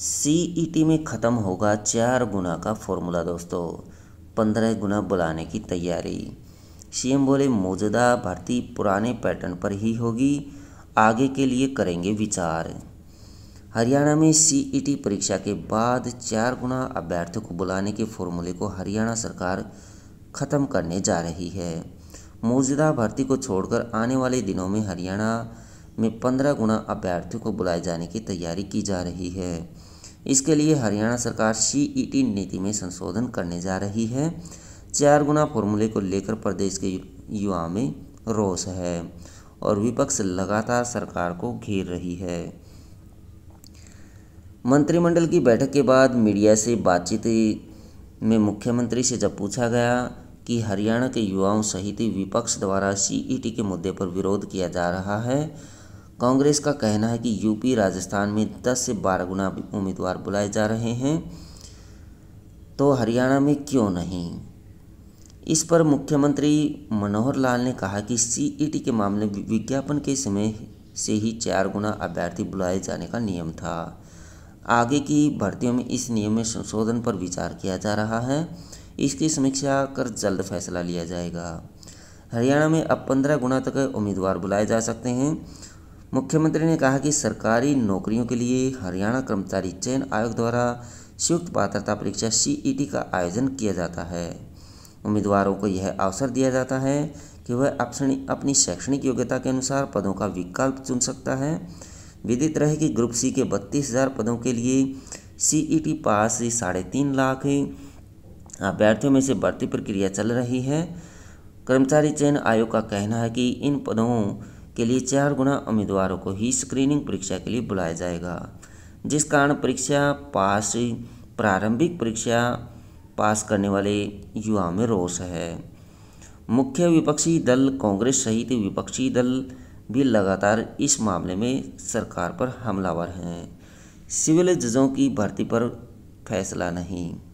सी e में ख़त्म होगा चार गुना का फॉर्मूला दोस्तों पंद्रह गुना बुलाने की तैयारी सीएम बोले मौजूदा भर्ती पुराने पैटर्न पर ही होगी आगे के लिए करेंगे विचार हरियाणा में सीईटी e परीक्षा के बाद चार गुना अभ्यर्थियों को बुलाने के फॉर्मूले को हरियाणा सरकार ख़त्म करने जा रही है मौजूदा भर्ती को छोड़कर आने वाले दिनों में हरियाणा में पंद्रह गुना अभ्यर्थियों को बुलाए जाने की तैयारी की जा रही है इसके लिए हरियाणा सरकार सी e नीति में संशोधन करने जा रही है चार गुना फॉर्मूले को लेकर प्रदेश के युवा में रोष है और विपक्ष लगातार सरकार को घेर रही है मंत्रिमंडल की बैठक के बाद मीडिया से बातचीत में मुख्यमंत्री से जब पूछा गया कि हरियाणा के युवाओं सहित विपक्ष द्वारा सीईटी e के मुद्दे पर विरोध किया जा रहा है कांग्रेस का कहना है कि यूपी राजस्थान में 10 से 12 गुना उम्मीदवार बुलाए जा रहे हैं तो हरियाणा में क्यों नहीं इस पर मुख्यमंत्री मनोहर लाल ने कहा कि सीईटी के मामले विज्ञापन के समय से ही चार गुना अभ्यर्थी बुलाए जाने का नियम था आगे की भर्तियों में इस नियम में संशोधन पर विचार किया जा रहा है इसकी समीक्षा कर जल्द फैसला लिया जाएगा हरियाणा में अब पंद्रह गुना तक उम्मीदवार बुलाए जा सकते हैं मुख्यमंत्री ने कहा कि सरकारी नौकरियों के लिए हरियाणा कर्मचारी चयन आयोग द्वारा संयुक्त पात्रता परीक्षा सीईटी e का आयोजन किया जाता है उम्मीदवारों को यह अवसर दिया जाता है कि वह अपनी अपनी शैक्षणिक योग्यता के अनुसार पदों का विकल्प चुन सकता है विदित रहे कि ग्रुप सी के बत्तीस हज़ार पदों के लिए सीईटी e पास साढ़े तीन लाख अभ्यर्थियों में से भर्ती प्रक्रिया चल रही है कर्मचारी चयन आयोग का कहना है कि इन पदों के लिए चार गुना उम्मीदवारों को ही स्क्रीनिंग परीक्षा के लिए बुलाया जाएगा जिस कारण परीक्षा पास प्रारंभिक परीक्षा पास करने वाले युवा में रोष है मुख्य विपक्षी दल कांग्रेस सहित विपक्षी दल भी लगातार इस मामले में सरकार पर हमलावर हैं सिविल जजों की भर्ती पर फैसला नहीं